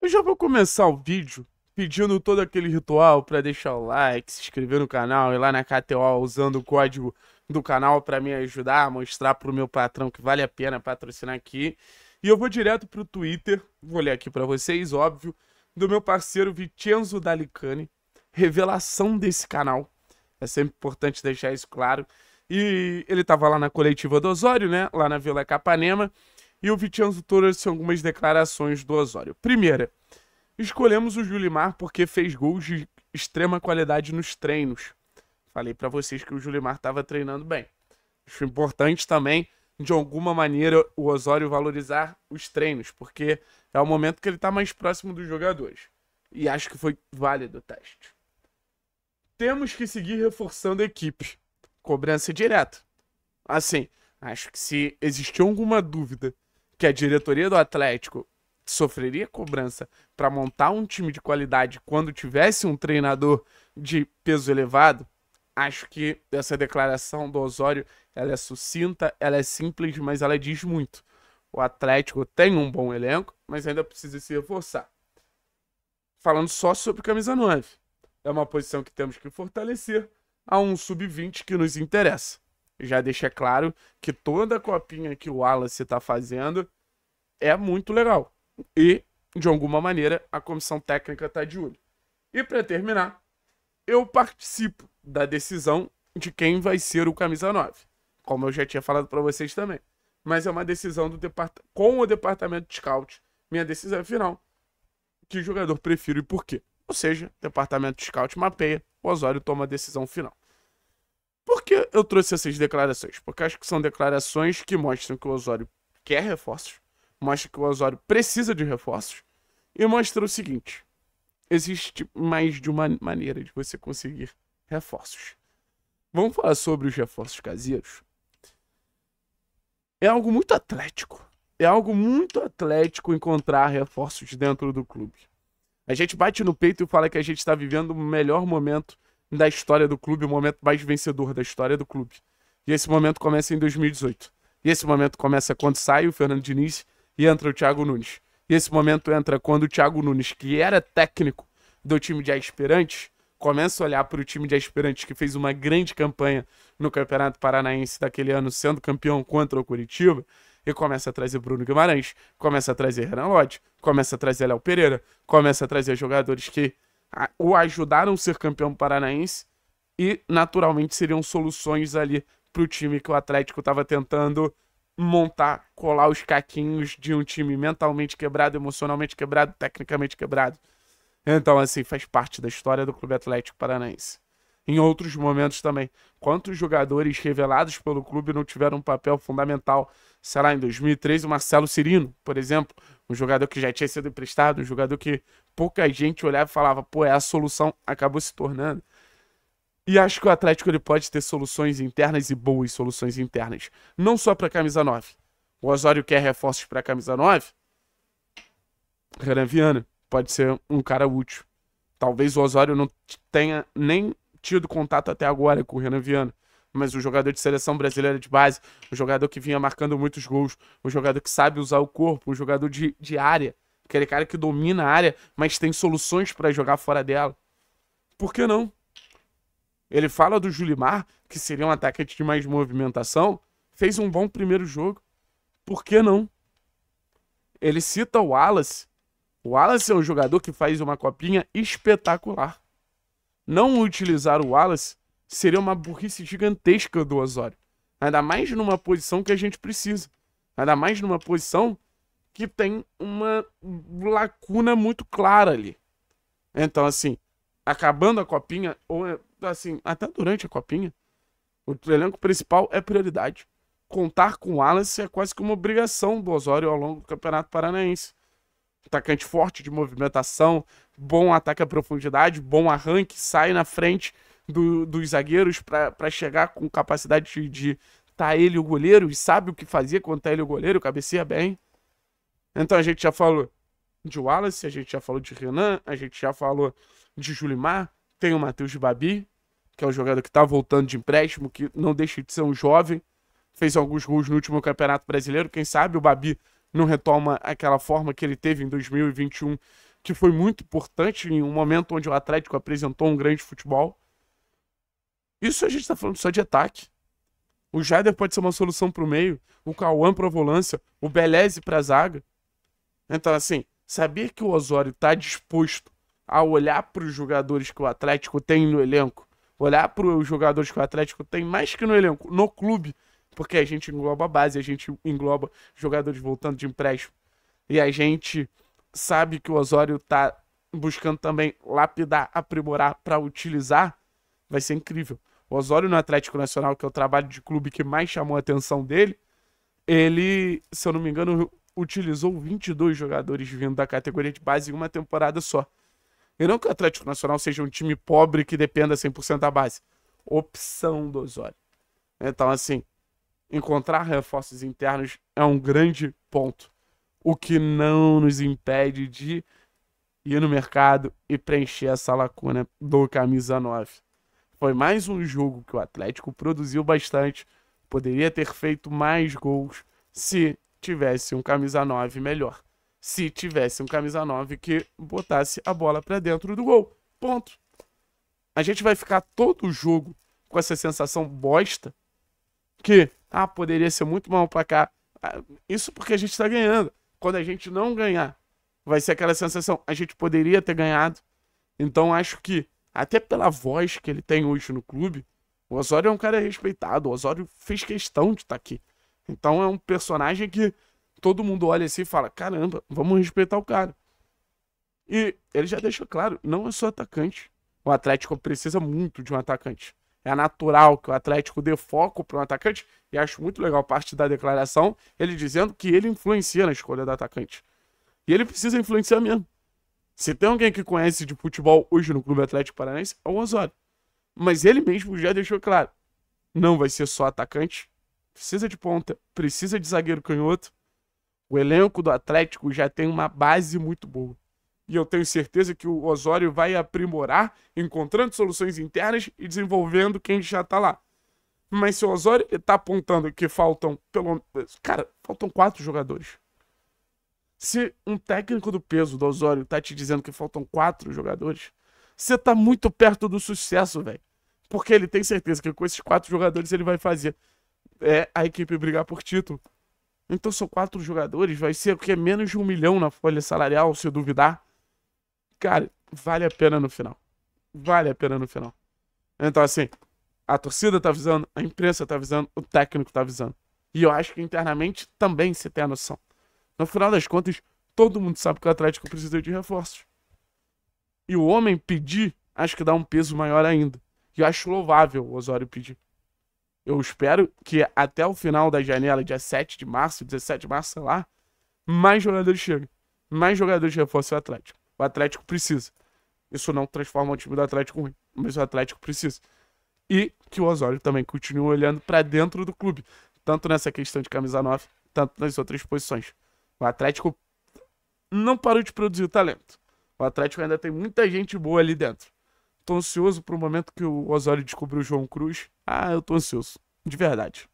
Eu já vou começar o vídeo pedindo todo aquele ritual para deixar o like, se inscrever no canal e lá na KTO usando o código do canal para me ajudar, mostrar pro meu patrão que vale a pena patrocinar aqui. E eu vou direto pro Twitter, vou ler aqui para vocês, óbvio, do meu parceiro Vincenzo Dalicani, revelação desse canal. É sempre importante deixar isso claro. E ele tava lá na coletiva do Osório, né, lá na Vila Capanema. E o Vitianzo trouxe algumas declarações do Osório. Primeira, escolhemos o Julimar porque fez gols de extrema qualidade nos treinos. Falei para vocês que o Julimar estava treinando bem. Acho importante também, de alguma maneira, o Osório valorizar os treinos, porque é o momento que ele está mais próximo dos jogadores. E acho que foi válido o teste. Temos que seguir reforçando a equipe. Cobrança direta. Assim, acho que se existiu alguma dúvida que a diretoria do Atlético sofreria cobrança para montar um time de qualidade quando tivesse um treinador de peso elevado, acho que essa declaração do Osório ela é sucinta, ela é simples, mas ela diz muito. O Atlético tem um bom elenco, mas ainda precisa se reforçar. Falando só sobre camisa 9. É uma posição que temos que fortalecer a um sub-20 que nos interessa já deixa claro que toda copinha que o Wallace está fazendo é muito legal. E, de alguma maneira, a comissão técnica está de olho. E para terminar, eu participo da decisão de quem vai ser o camisa 9, como eu já tinha falado para vocês também. Mas é uma decisão do depart... com o departamento de scout. Minha decisão é final. Que jogador prefiro e por quê? Ou seja, departamento de scout mapeia, o Osório toma a decisão final. Por que eu trouxe essas declarações? Porque acho que são declarações que mostram que o Osório quer reforços, mostra que o Osório precisa de reforços e mostra o seguinte: existe mais de uma maneira de você conseguir reforços. Vamos falar sobre os reforços caseiros. É algo muito atlético. É algo muito atlético encontrar reforços dentro do clube. A gente bate no peito e fala que a gente está vivendo o melhor momento da história do clube, o momento mais vencedor da história do clube. E esse momento começa em 2018. E esse momento começa quando sai o Fernando Diniz e entra o Thiago Nunes. E esse momento entra quando o Thiago Nunes, que era técnico do time de aspirantes, começa a olhar para o time de aspirantes que fez uma grande campanha no Campeonato Paranaense daquele ano, sendo campeão contra o Curitiba, e começa a trazer Bruno Guimarães, começa a trazer Renan Lodge, começa a trazer Léo Pereira, começa a trazer jogadores que o ajudaram a ser campeão paranaense e naturalmente seriam soluções ali para o time que o Atlético estava tentando montar, colar os caquinhos de um time mentalmente quebrado, emocionalmente quebrado, tecnicamente quebrado. Então, assim, faz parte da história do Clube Atlético Paranaense em outros momentos também. Quantos jogadores revelados pelo clube não tiveram um papel fundamental? Sei lá, em 2003 o Marcelo Cirino, por exemplo, um jogador que já tinha sido emprestado, um jogador que pouca gente olhava e falava, pô, é a solução, acabou se tornando. E acho que o Atlético ele pode ter soluções internas e boas soluções internas, não só para a camisa 9. O Osório quer reforços para a camisa 9. Renan Viana pode ser um cara útil. Talvez o Osório não tenha nem tido contato até agora com o Renan Viana. Mas o jogador de seleção brasileira de base, o jogador que vinha marcando muitos gols, o jogador que sabe usar o corpo, o jogador de, de área, aquele cara que domina a área, mas tem soluções para jogar fora dela. Por que não? Ele fala do Julimar, que seria um atacante de mais movimentação, fez um bom primeiro jogo. Por que não? Ele cita o Wallace. O Wallace é um jogador que faz uma copinha espetacular não utilizar o Wallace seria uma burrice gigantesca do Osório. Ainda mais numa posição que a gente precisa. Ainda mais numa posição que tem uma lacuna muito clara ali. Então, assim, acabando a copinha, ou assim, até durante a copinha, o elenco principal é prioridade. Contar com o Wallace é quase que uma obrigação do Osório ao longo do Campeonato Paranaense atacante forte de movimentação, bom ataque à profundidade, bom arranque, sai na frente do, dos zagueiros para chegar com capacidade de, de tá ele o goleiro e sabe o que fazer quando tá ele o goleiro, cabeceia bem. Então a gente já falou de Wallace, a gente já falou de Renan, a gente já falou de Julimar, tem o Matheus Babi, que é um jogador que tá voltando de empréstimo, que não deixa de ser um jovem, fez alguns gols no último Campeonato Brasileiro, quem sabe o Babi não retoma aquela forma que ele teve em 2021, que foi muito importante em um momento onde o Atlético apresentou um grande futebol. Isso a gente está falando só de ataque. O Jader pode ser uma solução para o meio, o Cauã para a volância, o Beleze para a zaga. Então, assim, saber que o Osório está disposto a olhar para os jogadores que o Atlético tem no elenco, olhar para os jogadores que o Atlético tem mais que no elenco, no clube, porque a gente engloba a base, a gente engloba jogadores voltando de empréstimo. E a gente sabe que o Osório tá buscando também lapidar, aprimorar para utilizar. Vai ser incrível. O Osório no Atlético Nacional, que é o trabalho de clube que mais chamou a atenção dele, ele, se eu não me engano, utilizou 22 jogadores vindo da categoria de base em uma temporada só. E não que o Atlético Nacional seja um time pobre que dependa 100% da base. Opção do Osório. Então, assim, encontrar reforços internos é um grande ponto. O que não nos impede de ir no mercado e preencher essa lacuna do camisa 9. Foi mais um jogo que o Atlético produziu bastante, poderia ter feito mais gols se tivesse um camisa 9 melhor. Se tivesse um camisa 9 que botasse a bola para dentro do gol. Ponto. A gente vai ficar todo o jogo com essa sensação bosta que, ah, poderia ser muito mal para cá. Ah, isso porque a gente está ganhando. Quando a gente não ganhar, vai ser aquela sensação, a gente poderia ter ganhado. Então acho que, até pela voz que ele tem hoje no clube, o Osório é um cara respeitado, o Osório fez questão de estar tá aqui. Então é um personagem que todo mundo olha assim e fala, caramba, vamos respeitar o cara. E ele já deixou claro, não é só atacante. O Atlético precisa muito de um atacante é natural que o Atlético dê foco para um atacante, e acho muito legal parte da declaração, ele dizendo que ele influencia na escolha do atacante. E ele precisa influenciar mesmo. Se tem alguém que conhece de futebol hoje no Clube Atlético Paranaense, é o Osório. Mas ele mesmo já deixou claro: não vai ser só atacante, precisa de ponta, precisa de zagueiro canhoto. O elenco do Atlético já tem uma base muito boa e eu tenho certeza que o Osório vai aprimorar, encontrando soluções internas e desenvolvendo quem já está lá. Mas se o Osório está apontando que faltam pelo cara, faltam quatro jogadores. Se um técnico do peso do Osório está te dizendo que faltam quatro jogadores, você está muito perto do sucesso, velho. Porque ele tem certeza que com esses quatro jogadores ele vai fazer é, a equipe brigar por título. Então são quatro jogadores, vai ser o que é menos de um milhão na folha salarial, se eu duvidar cara, vale a pena no final. Vale a pena no final. Então, assim, a torcida tá avisando, a imprensa tá avisando, o técnico tá avisando. E eu acho que internamente também se tem a noção. No final das contas, todo mundo sabe que o Atlético precisa de reforços. E o homem pedir, acho que dá um peso maior ainda. E eu acho louvável o Osório pedir. Eu espero que até o final da janela, dia 7 de março, 17 de março, sei lá, mais jogadores cheguem. Mais jogadores reforçam o Atlético. O Atlético precisa. Isso não transforma o time do Atlético ruim, mas o Atlético precisa. E que o Osório também continue olhando para dentro do clube, tanto nessa questão de camisa 9, tanto nas outras posições. O Atlético não parou de produzir talento. O Atlético ainda tem muita gente boa ali dentro. Tô ansioso pro momento que o Osório descobriu o João Cruz. Ah, eu tô ansioso. De verdade.